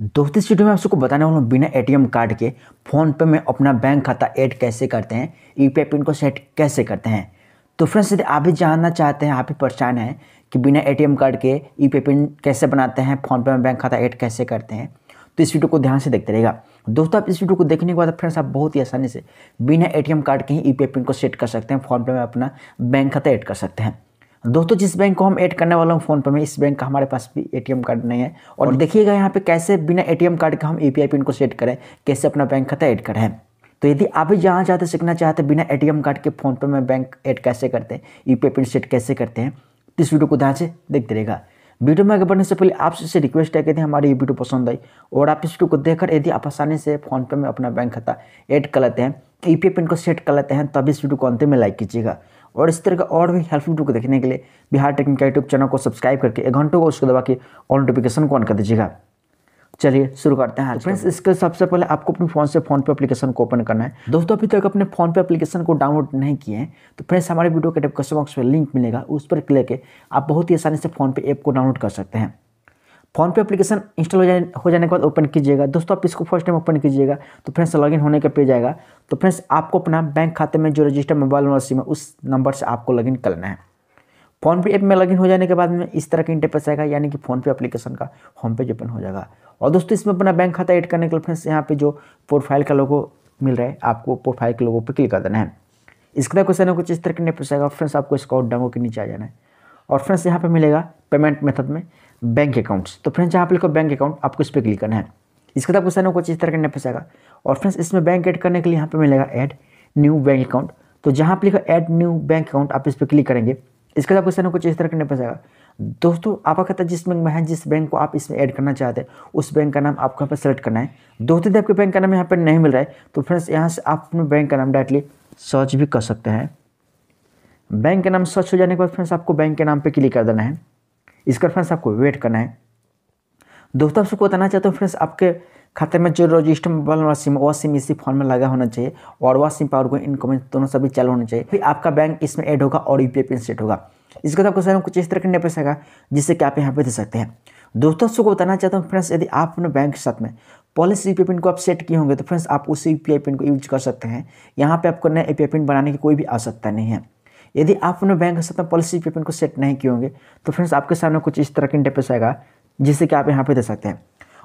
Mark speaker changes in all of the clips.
Speaker 1: दोस्तों इस वीडियो में आप सबको बताने वाला हूँ बिना एटीएम कार्ड के फ़ोन पे में अपना बैंक खाता ऐड कैसे करते हैं यूपीआई e पिन को सेट कैसे करते हैं तो फ्रेंड्स यदि आप भी जानना चाहते हैं आप ही परेशान हैं कि बिना एटीएम कार्ड के यूपीआई e पिन कैसे बनाते हैं फ़ोन पे में बैंक खाता ऐड कैसे करते हैं तो इस वीडियो को ध्यान से देखते रहेगा दोस्तों आप इस वीडियो को देखने के बाद फ्रेंड्स आप बहुत ही आसानी से बिना ए कार्ड के ही यू e पिन को सेट कर सकते हैं फ़ोन पे में अपना बैंक खाता ऐड कर सकते हैं दोस्तों जिस बैंक को हम ऐड करने वाला हूँ फोन पर में इस बैंक का हमारे पास भी एटीएम कार्ड नहीं है और देखिएगा यहाँ पे कैसे बिना एटीएम कार्ड का हम यूपीआई पिन को सेट करें कैसे अपना बैंक खाता ऐड करें तो यदि आप भी जहाँ चाहते सीखना चाहते बिना एटीएम कार्ड के फोन पर में बैंक ऐड कैसे करते हैं यू पिन सेट कैसे करते हैं तो इस वीडियो को ध्यान से देखते रहेगा वीडियो में आगे बढ़ने से पहले आपसे रिक्वेस्ट है कि हमारी ये वीडियो पसंद आई और आप इस वीडियो को देखकर यदि आप आसानी से फोनपे में अपना बैंक खाता ऐड कर लेते हैं यूपीआई e पिन को सेट कर लेते हैं तब इस वीडियो को अंत में लाइक कीजिएगा और इस तरह का और भी हेल्पफुल वीडियो को देखने के लिए बिहार टेक्निकल यूट्यूब चैनल को सब्सक्राइब करके एक घंटों को उसको दबा के ऑल नोटिफिकेशन को ऑन कर दीजिएगा चलिए शुरू करते हैं फ्रेंड्स तो इसके सबसे पहले आपको अपने फ़ोन से फोन पे एप्लीकेशन को ओपन करना है दोस्तों अभी तक अपने फोन पे एप्लीकेशन को डाउनलोड नहीं किए हैं तो फ्रेंड्स हमारे वीडियो के डिस्क्रिप्शन बॉक्स में लिंक मिलेगा उस पर क्लिक करके आप बहुत ही आसानी से फोन पे ऐप को डाउनलोड कर सकते हैं फोनपे एप्लीकेशन इंस्टॉल हो जाने हो जाने के बाद ओपन कीजिएगा दोस्तों आप इसको फर्स्ट टाइम ओपन कीजिएगा तो फ्रेंड्स लॉगिन होने का पेज आएगा तो फ्रेंड्स आपको अपना बैंक खाते में जो रजिस्टर मोबाइल नंबर सिम है उस नंबर से आपको लॉगिन करना है फोनपे ऐप में लॉगिन हो जाने के बाद में इस तरह का इंटरफेस आएगा यानी कि फोनपे एप्लीकेशन का होम पेज ओपन हो जाएगा और दोस्तों इसमें अपना बैंक खाता एड करने के लिए फ्रेंड्स यहाँ पे जो प्रोफाइल का लोगो मिल रहा है आपको प्रोफाइल के लोगों पर क्लिक कर देना है इसका क्वेश्चन है कुछ इस तरह का इंटरफेस आएगा फ्रेंड्स आपको इसका डेमो के नीचे आ जाना है और फ्रेंड्स यहाँ पर मिलेगा पेमेंट मेथड में बैंक अकाउंट्स तो फ्रेंड्स यहाँ पर लिखो बैंक अकाउंट आपको इस पर क्लिक करना है इसके बाद क्वेश्चन कुछ इस तरह करने पड़ेगा और फ्रेंड्स इसमें बैंक एड करने के लिए यहाँ पर मिलेगा एड न्यू बैंक अकाउंट तो जहाँ पर लिखो एड न्यू बैंक अकाउंट आप इस पर क्लिक करेंगे इसके बाद क्वेश्चन कुछ इस तरह करने पड़ेगा दोस्तों आपका खाता जिस बैंक में है जिस बैंक को आप इसमें ऐड करना चाहते हैं उस बैंक का नाम आपको यहाँ पर सेलेक्ट करना है दोस्तों आपके बैंक का नाम यहाँ पर नहीं मिल रहा है तो फ्रेंड्स यहाँ से आप अपने बैंक का नाम डायरेक्टली सर्च भी कर सकते हैं बैंक का नाम सर्च हो जाने के बाद फ्रेंड्स आपको बैंक के नाम पर क्लिक कर देना है इसका फ्रेंड्स आपको वेट करना है दोस्तों आपको बताना चाहता हूँ फ्रेंड्स आपके खाते में जो रजिस्टर मोबाइल नंबर सिम वह सिम इसी फॉर्म में लगा होना चाहिए और वह सिम पावर को इनकम दोनों सभी चालू होना चाहिए फिर आपका बैंक इसमें ऐड होगा और यू पिन सेट होगा इसके बाद आपको सर कुछ इस तरह का नेपस आएगा जिससे कि आप यहाँ पे दे सकते हैं दोस्तों को बताना चाहता हूँ फ्रेंड्स यदि आप अपने बैंक के साथ में पहले से यू पिन को आप सेट किए होंगे तो फ्रेंड्स आप उसी यू पिन को यूज कर सकते हैं यहाँ पर आपको नया यू पिन बनाने की कोई भी आवश्यकता नहीं है यदि आप अपने बैंक में पॉलिसी पेपर को सेट नहीं किए होंगे तो फ्रेंड्स आपके सामने कुछ इस तरह का इंटरफेस आएगा जिससे कि आप यहाँ पे दे सकते हैं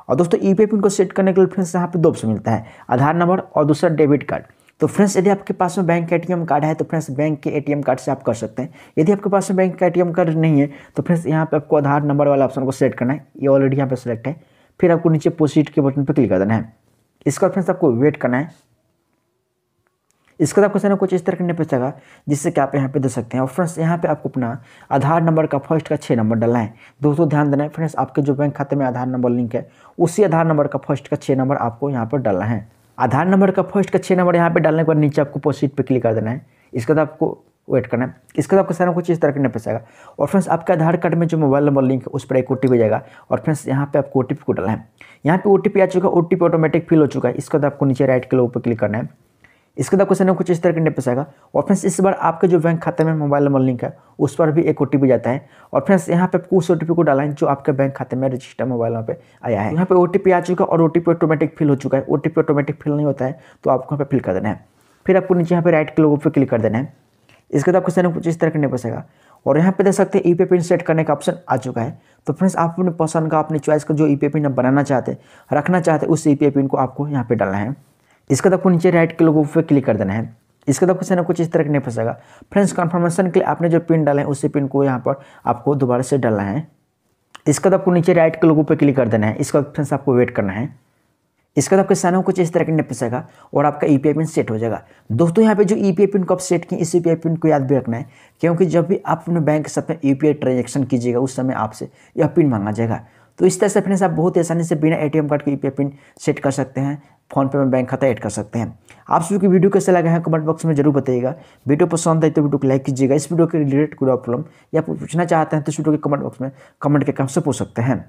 Speaker 1: और दोस्तों ई पे पिन को सेट करने के लिए फ्रेंड्स यहाँ पे दो ऑप्शन मिलता है आधार नंबर और दूसरा डेबिट कार्ड तो फ्रेंड्स यदि आपके पास में बैंक का एटीएम कार्ड है तो फ्रेंड्स बैंक के एटीएम कार्ड से आप कर सकते हैं यदि आपके पास में बैंक का एटीएम कार्ड नहीं है तो फ्रेंड्स यहाँ पे आपको आधार नंबर वाला ऑप्शन को सेलेक्ट करना है ये ऑलरेडी यहाँ पे सेलेक्ट है फिर आपको नीचे प्रोसीड के बटन पर क्लिक कर देना है इसका फ्रेंड्स आपको वेट करना है इसके बाद क्वेश्चन कुछ इस तरह करने इंटरफेस जिससे कि आप यहाँ पे दे सकते हैं और फ्रेंड्स यहाँ पे आपको अपना आधार नंबर का फर्स्ट का छः नंबर डालना है दोस्तों ध्यान देना है फ्रेंड्स आपके जो बैंक खाते में आधार नंबर लिंक है उसी आधार नंबर का फर्स्ट का छः नंबर आपको यहाँ पर डालना है आधार नंबर का फर्स्ट का छः नंबर यहाँ पर डालने के बाद नीचे आपको पोस्टिट पर क्लिक कर देना है इसके बाद आपको वेट करना है इसके बाद आपको कुछ इस तरह करना पैसा और फ्रेंड्स आपके आधार कार्ड में जो मोबाइल नंबर लिंक है उस पर एक ओ टी जाएगा और फ्रेंड्स यहाँ पे आपको ओ टी को डालना है यहाँ पे ओ आ चुका है ओ ऑटोमेटिक फिल हो चुका है इसके बाद आपको नीचे राइट के लोग ऊपर क्लिक करना है इसके बाद क्वेश्चन कुछ इस तरह के पे आएगा और फ्रेंड्स इस बार आपके जो बैंक खाते में मोबाइल नंबर लिंक है उस पर भी एक ओ जाता है और फ्रेंड्स यहाँ पे उस ओ को डाला है जो आपके बैंक खाते में रजिस्टर मोबाइल नंबर पे आया है यहाँ पे ओ आ चुका है और ओ ऑटोमेटिक फिल हो चुका है ओ ऑटोमेटिक फिल नहीं होता है तो आपको यहाँ पे फिल कर देना है फिर आपको नीचे यहाँ पे राइट के लोगों पर क्लिक कर देना है इसके बाद क्वेश्चन कुछ इस तरह करने पड़ेगा और यहाँ पे देख सकते हैं ई पे पिन सेट करने का ऑप्शन आ चुका है तो फ्रेंड्स आप अपने पसंद का अपनी चॉइस का जो ई पे पिन आप बनाना चाहते हैं रखना चाहते हैं उस ई पे पिन को आपको यहाँ पे डालना है इसके बाद आपको नीचे राइट के लोगों पर क्लिक कर देना है इसके बाद कुछ कुछ इस तरह नहीं फंसेगा फ्रेंड्स कन्फर्मेशन के लिए आपने जो पिन डाला है उसी पिन को यहाँ पर आपको दोबारा से डालना है इसके बाद आपको नीचे राइट के लोगों पर क्लिक कर देना है इसका फ्रेंड्स आपको वेट करना है इसका तो आपके कुछ इस तरह के नहीं फंसेगा और आपका ई पिन सेट हो जाएगा दोस्तों यहाँ पे जो ई e पिन को आप सेट किए इस ई e पिन को याद भी रखना है क्योंकि जब भी आप अपने बैंक के साथ में यू e ट्रांजेक्शन कीजिएगा उस समय आपसे यह पिन मांगा जाएगा तो इस तरह से फ्रेंड्स आप बहुत आसानी से बिना ए कार्ड के यू पिन सेट कर सकते हैं फ़ोनपे में बैंक खाता ऐड कर सकते हैं आप सभी की वीडियो कैसे लगा है कमेंट बॉक्स में जरूर बताइएगा वीडियो पसंद आए तो वीडियो को लाइक कीजिएगा इस वीडियो के रिलेटेड कोई प्रॉब्लम या पूछना चाहते हैं तो इस वीडियो के कमेंट बॉक्स में कमेंट करके हमसे पूछ सकते हैं